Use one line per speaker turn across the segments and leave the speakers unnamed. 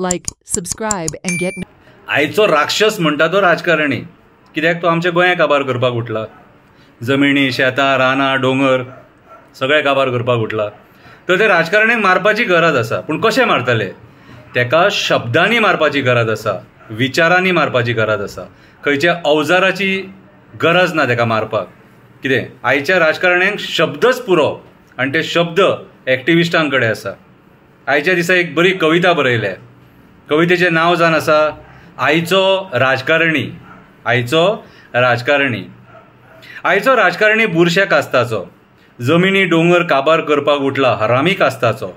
like subscribe and gate आयचो राक्षस म्हणटा तो राजकारणी कित्याक तो आमच्या गोया काबार करपाक उठला जमिनी शेतां रानां डोंगर सगळे काबार करपाक उठला तर ते राजकारण्याक मारपाची गरज आसा पूण कशें मारतले तेका शब्दांनी मारपाची गरज आसा विचारांनी मारपाची गरज आसा खंयच्या अवजाराची गरज ना तेका मारपाक कितें आयच्या राजकारण्यांक शब्दच पुरो आनी ते शब्द एक्टिविस्टां कडेन आसा आयच्या दिसा एक बरी कविता बरयल्या कवितेचे नाव जावन आसा आयचो राजकारणी आयचो राजकारणी आयचो राजकारणी बुरशे कास्ताचो जमिनी डोंगर काबार करपाक उठला हरामी कास्ताचो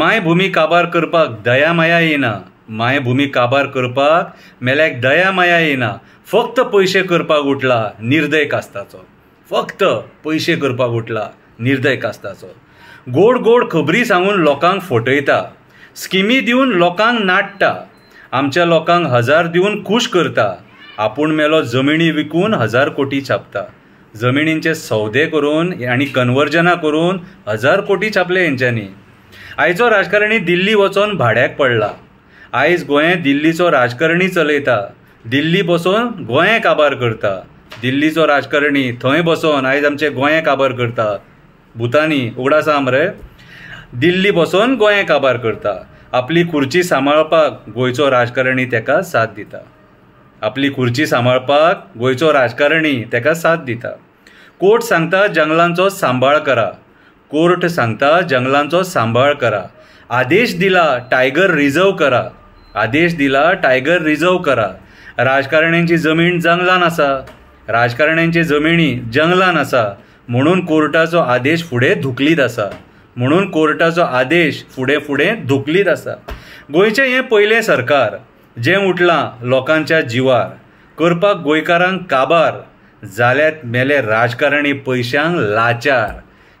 मायभुमी काबार करपाक दया माया येना मायभुमी काबार करपाक मेल्याक दया माया येना फक्त पयशे करपाक उठला निर्दय कास्ताचो फक्त पयशे करपाक उठला निर्दय कास्ताचो गोड गोड खबरी सांगून लोकांक फटयता स्किमी दिवन लोकांक नाडटा आमच्या लोकांक हजार दिवन खूश करता आपूण मेलो जमिनी विकून हजार कोटी छापता जमिनींचे सौदे करून आणि कन्वर्जना करून हजार कोटी छापले हेंच्यांनी आयचो राजकारणी दिल्ली वचून भाड्याक पडला आयज गोंय दिल्लीचो राजकारणी चलयता दिल्ली बसून गोंय काबार करता दिल्लीचो राजकारणी थंय बसून आयज आमचे गोंय काबार करता भुतांनी उगडासा मरे दिल्ली बसून गोय काबार करता आपली खुर्ची सांबाळपाक गोंयचो राजकारणी तेका साथ दिता आपली खुर्ची सांबाळपाक गोंयचो राजकारणी तेका साथ दिता कोर्ट सांगता जंगलांचो सांबाळ करा कोर्ट सांगता जंगलांचो सांबाळ करा आदेश दिला टायगर रिझर्व करा आदेश दिला टायगर रिझर्व करा राजकारण्यांची जमीन जंगलान आसा राजकारण्यांची जमिनी जंगलान आसा म्हणून कोर्टाचो आदेश फुडें धुकलीत आसा म्हणून कोर्टाचो आदेश फुडें फुडें धुकलीत आसा गोंयचें हें पयलें सरकार जें उठलां लोकांच्या जिवार करपाक गोंयकारांक काबार जाल्यात मेले राजकारणी पयशांक लाचार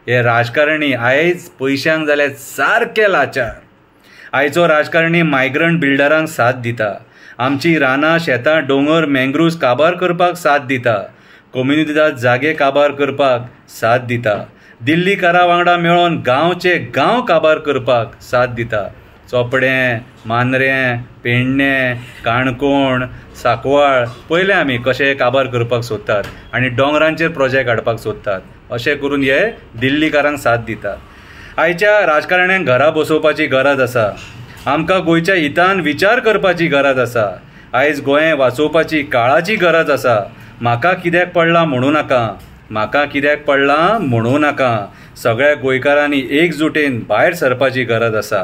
हे राजकारणी आयज पयशांक जाल्यात सारके लाचार आयचो राजकारणी मायग्रंट बिल्डरांक साथ दिता आमची रानां शेतां डोंगर मँग्रुव्ज काबार करपाक साथ दिता कम्युनिटीजात जागे काबार करपाक साथ दिता दिल्ली वांगडा मेळोन गांवचे गांव काबार करपाक साथ दिता चोपडे मांद्रे पेडणे काणकोण साकवाळ पयलें आमी कशें काबार करपाक सोदतात आनी डोंगरांचेर प्रोजेक्ट हाडपाक सोदतात अशें करून हे दिल्लीकारांक साथ दिता आयच्या राजकारण्यांक घरा बसोवपाची गरज आसा आमकां गोंयच्या हितान विचार करपाची गरज आसा आयज गोंय वाचोवपाची काळाची गरज आसा म्हाका कित्याक पडला म्हणू नाका म्हाका कित्याक पडला म्हणू नाका सगळ्या गोंयकारांनी एकजुटेन भायर सरपाची गरज आसा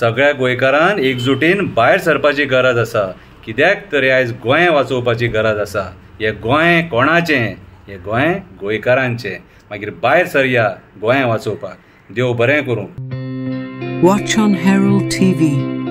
सगळ्या गोंयकारान एकजुटेन भायर सरपाची गरज आसा कित्याक तरी आयज गोंय वाचोवपाची गरज आसा हे गोंय कोणाचे हे गोंय गोंयकारांचें मागीर भायर सरया गोंय वाचोवपाक देव बरें करूं वॉच ऑन हॅरो टी व्ही